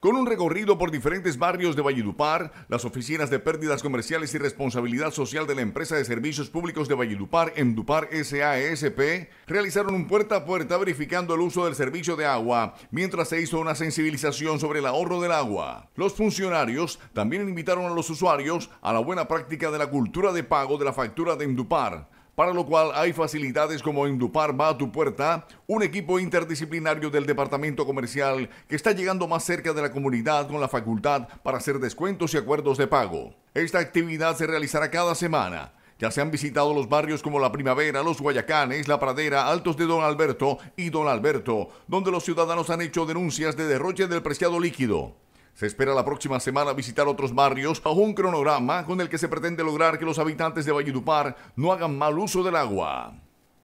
Con un recorrido por diferentes barrios de Valledupar, las oficinas de pérdidas comerciales y responsabilidad social de la empresa de servicios públicos de Valledupar, Endupar SASP, realizaron un puerta a puerta verificando el uso del servicio de agua, mientras se hizo una sensibilización sobre el ahorro del agua. Los funcionarios también invitaron a los usuarios a la buena práctica de la cultura de pago de la factura de Endupar para lo cual hay facilidades como Indupar va a tu puerta, un equipo interdisciplinario del Departamento Comercial que está llegando más cerca de la comunidad con la facultad para hacer descuentos y acuerdos de pago. Esta actividad se realizará cada semana. Ya se han visitado los barrios como La Primavera, Los Guayacanes, La Pradera, Altos de Don Alberto y Don Alberto, donde los ciudadanos han hecho denuncias de derroche del preciado líquido. Se espera la próxima semana visitar otros barrios bajo un cronograma con el que se pretende lograr que los habitantes de Valledupar no hagan mal uso del agua.